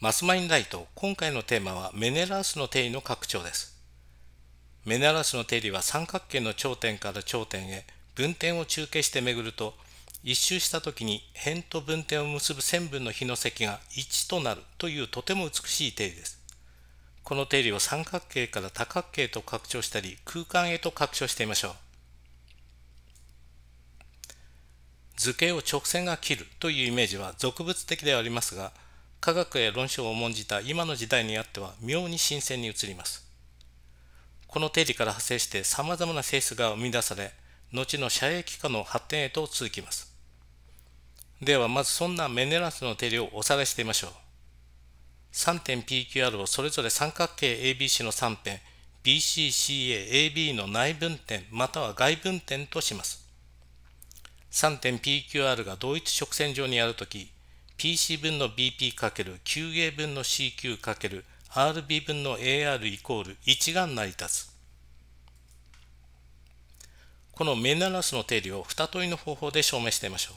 マスマインライト今回のテーマはメネラースの定理の拡張ですメネラースの定理は三角形の頂点から頂点へ分点を中継して巡ると一周した時に辺と分点を結ぶ線分の比の積が1となるというとても美しい定理ですこの定理を三角形から多角形と拡張したり空間へと拡張してみましょう図形を直線が切るというイメージは俗物的ではありますが科学や論証を重んじた今の時代にあっては妙に新鮮に移りますこの定理から派生してさまざまな性質が生み出され後の射影機化の発展へと続きますではまずそんなメネラスの定理をおさらいしてみましょう3点 PQR をそれぞれ三角形 ABC の3辺 BCCAAB の内分点または外分点とします3点 PQR が同一直線上にあるとき、PC 分の BP×QA 分の CQ×RB 分の AR イコール1が成り立つ。このメンナラスの定理を二通りの方法で証明してみましょ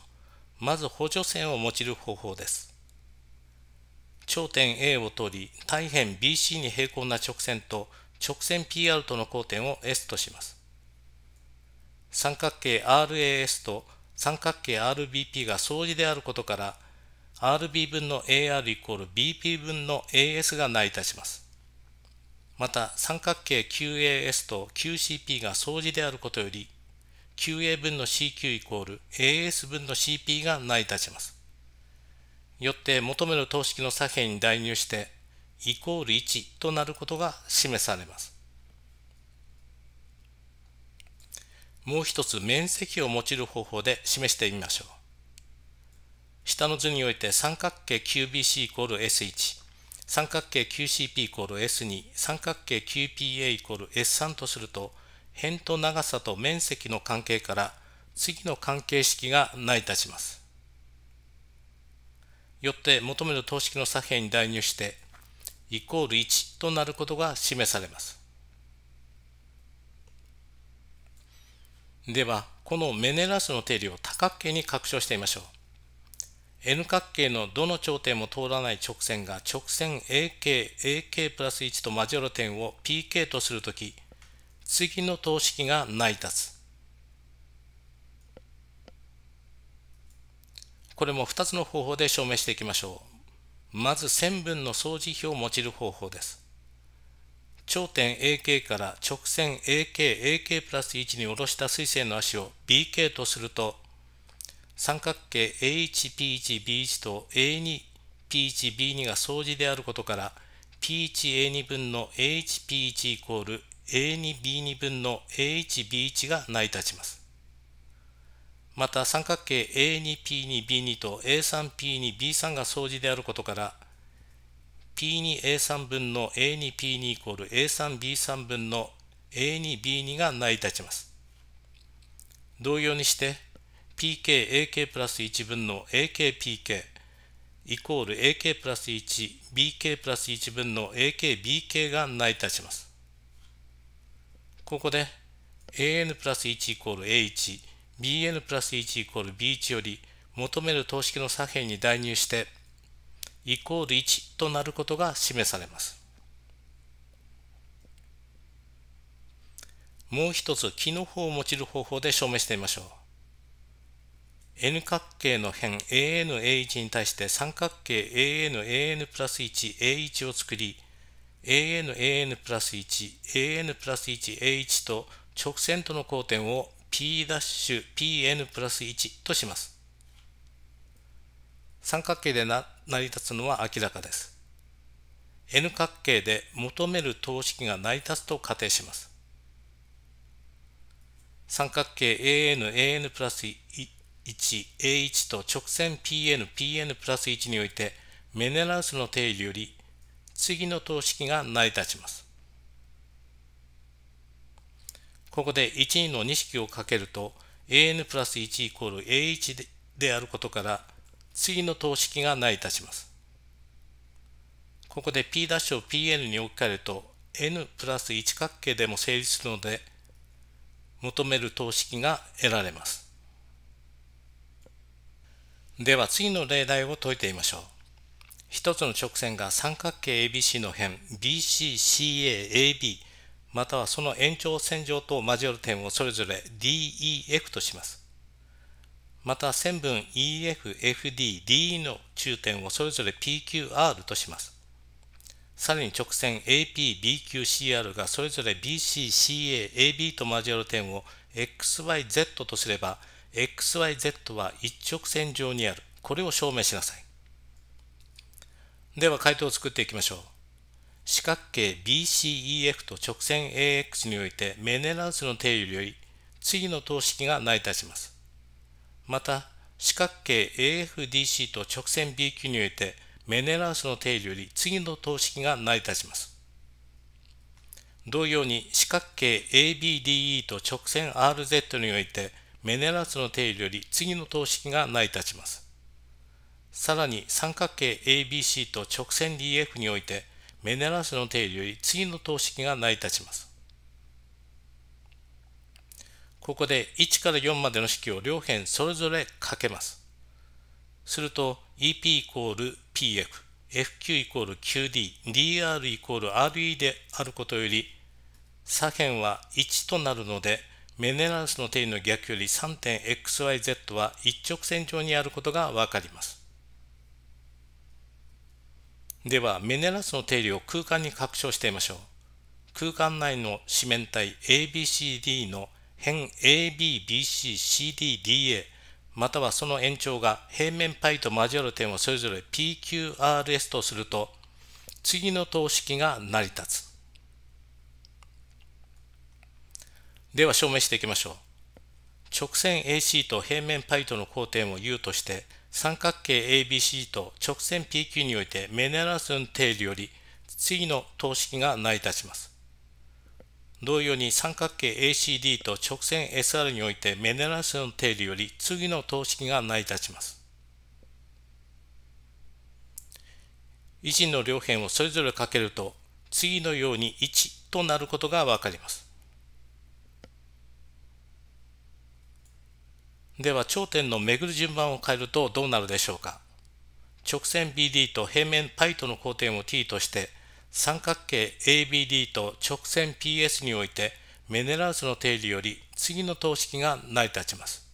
う。まず補助線を用いる方法です。頂点 A を通り、大辺 BC に平行な直線と直線 PR との交点を S とします。三角形 RAS と三角形 RBP が相似であることから RB 分の AR イコール BP 分の AS が成り立ちます。また三角形 QAS と QCP が相似であることより QA 分の CQ イコール AS 分の CP が成り立ちます。よって求める等式の左辺に代入してイコール1となることが示されます。もう一つ面積を用いる方法で示してみましょう。下の図において三角形 QBC イコール S1、三角形 QCP イコール S2、三角形 QPA イコール S3 とすると、辺と長さと面積の関係から次の関係式が成り立ちます。よって求める等式の左辺に代入して、イコール1となることが示されます。では、このメネラスの定理を多角形に拡張してみましょう。N 角形のどの頂点も通らない直線が直線 AK、AK 1と交わる点を PK とするとき、次の等式が成り立つ。これも2つの方法で証明していきましょう。まず線分の相似比を用いる方法です。頂点 AK から直線 AK、AK プラス1に下ろした水星の足を BK とすると、三角形 A1、P1、B1 と A2、P1、B2 が相似であることから、P1、A2 分の A1、P1 イコール A2、B2 分の A1、B1 が成り立ちます。また三角形 A2、P2、B2 と A3、P2、B3 が相似であることから、P2A3 分の A2P2 イコール A3B3 分の A2B2 が成り立ちます。同様にして PKAK プラス1分の AKPK イコール AK プラス 1BK プラス1分の AKBK が成り立ちます。ここで AN プラス1イコール A1BN プラス1イコール B1 より求める等式の左辺に代入してイコール1となることが示されます。もう一つ木の方を用いる方法で証明してみましょう。N 角形の辺 ANA1 に対して三角形 ANAN プラス 1A1 を作り ANAN プラス 1AN プラス 1A1 と直線との交点を P'Pn プラス1とします。三角形でな成り立つのは明らかです。N 角形で求める等式が成り立つと仮定します。三角形 AN、AN プラス 1A1 と直線 PN、PN プラス1においてメネラウスの定理より次の等式が成り立ちます。ここで1 2の2式をかけると AN プラス1イコール A1 であることから次の等式が成り立ちます。ここで P' を Pn に置き換えると n プラス1角形でも成立するので求める等式が得られます。では次の例題を解いてみましょう。一つの直線が三角形 ABC の辺 BCCAAB またはその延長線上と交わる点をそれぞれ DEF とします。また線分 EFFDDE の中点をそれぞれ PQR とします。さらに直線 APBQCR がそれぞれ BCCAAB と交わる点を XYZ とすれば XYZ は一直線上にある。これを証明しなさい。では回答を作っていきましょう。四角形 BCEF と直線 AX においてメネラウスの定理より次の等式が成り立ちます。また四角形 AFDC と直線 BQ においてメネラウスの定理より次の等式が成り立ちます同様に四角形 ABDE と直線 RZ においてメネラウスの定理より次の等式が成り立ちますさらに三角形 ABC と直線 DF においてメネラウスの定理より次の等式が成り立ちますここで1から4までの式を両辺それぞれかけます。すると EP イコール PF、FQ イコール QD、DR イコール RE であることより左辺は1となるのでメネラルスの定理の逆より 3.xyz は一直線上にあることがわかります。ではメネラルスの定理を空間に拡張してみましょう。空間内の四面体 ABCD の辺 ABBCCDDA またはその延長が平面 π と交わる点をそれぞれ PQRS とすると次の等式が成り立つでは証明していきましょう直線 AC と平面 π との交点を U として三角形 ABC と直線 PQ においてメネラスの定理より次の等式が成り立ちます同様に三角形 ACD と直線 SR においてメネランスの定理より次の等式が成り立ちます。維持の両辺をそれぞれかけると次のように1となることがわかります。では頂点の巡る順番を変えるとどうなるでしょうか直線 BD と平面 π との交点を t として三角形 ABD と直線 PS においてメネラウスの定理より次の等式が成り立ちます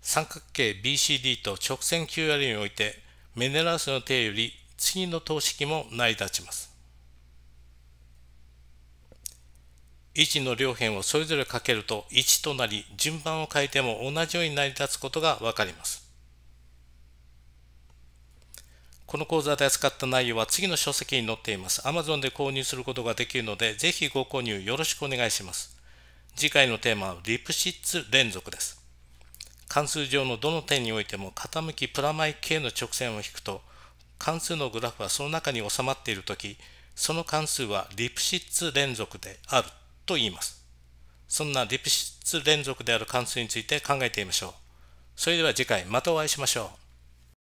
三角形 BCD と直線 QR においてメネラウスの定理より次の等式も成り立ちます1の両辺をそれぞれかけると1となり順番を変えても同じように成り立つことがわかりますこの講座で扱った内容は次の書籍に載っています。Amazon で購入することができるので、ぜひご購入よろしくお願いします。次回のテーマはリプシッツ連続です。関数上のどの点においても傾きプラマイ系の直線を引くと、関数のグラフはその中に収まっているとき、その関数はリプシッツ連続であると言います。そんなリプシッツ連続である関数について考えてみましょう。それでは次回またお会いしましょう。